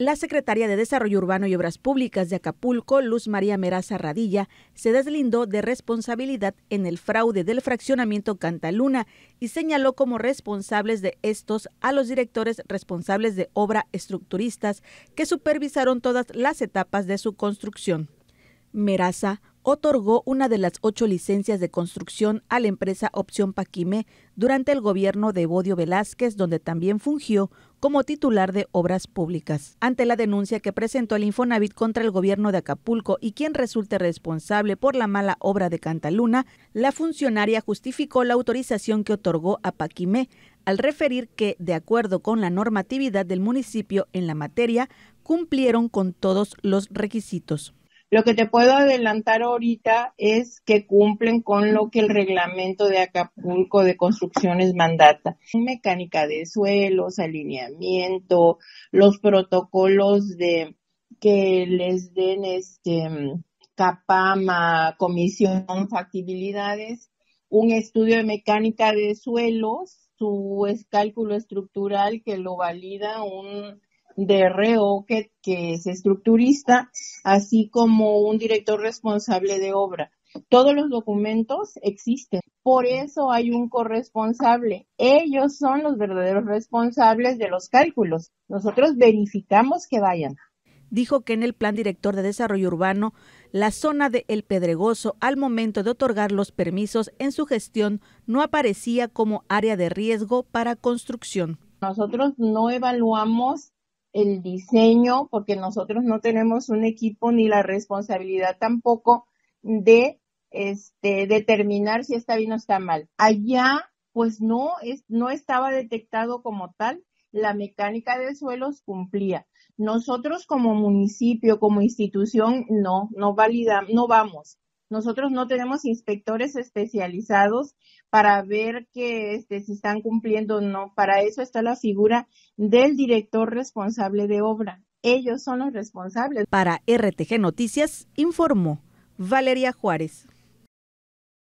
La secretaria de Desarrollo Urbano y Obras Públicas de Acapulco, Luz María Meraza Radilla, se deslindó de responsabilidad en el fraude del fraccionamiento Cantaluna y señaló como responsables de estos a los directores responsables de obra estructuristas que supervisaron todas las etapas de su construcción. Meraza otorgó una de las ocho licencias de construcción a la empresa Opción Paquime durante el gobierno de Bodio Velázquez, donde también fungió como titular de Obras Públicas. Ante la denuncia que presentó el Infonavit contra el gobierno de Acapulco y quien resulte responsable por la mala obra de Cantaluna, la funcionaria justificó la autorización que otorgó a Paquimé al referir que, de acuerdo con la normatividad del municipio en la materia, cumplieron con todos los requisitos. Lo que te puedo adelantar ahorita es que cumplen con lo que el reglamento de Acapulco de construcciones mandata. Mecánica de suelos, alineamiento, los protocolos de que les den este capama, comisión, factibilidades, un estudio de mecánica de suelos, su cálculo estructural que lo valida un de RO que, que es estructurista, así como un director responsable de obra. Todos los documentos existen. Por eso hay un corresponsable. Ellos son los verdaderos responsables de los cálculos. Nosotros verificamos que vayan. Dijo que en el Plan Director de Desarrollo Urbano, la zona de El Pedregoso, al momento de otorgar los permisos en su gestión, no aparecía como área de riesgo para construcción. Nosotros no evaluamos el diseño, porque nosotros no tenemos un equipo ni la responsabilidad tampoco de este, determinar si está bien o está mal. Allá, pues no, es, no estaba detectado como tal, la mecánica de suelos cumplía. Nosotros como municipio, como institución, no, no validamos, no vamos. Nosotros no tenemos inspectores especializados para ver que este, si están cumpliendo o no. Para eso está la figura del director responsable de obra. Ellos son los responsables. Para RTG Noticias, informó Valeria Juárez.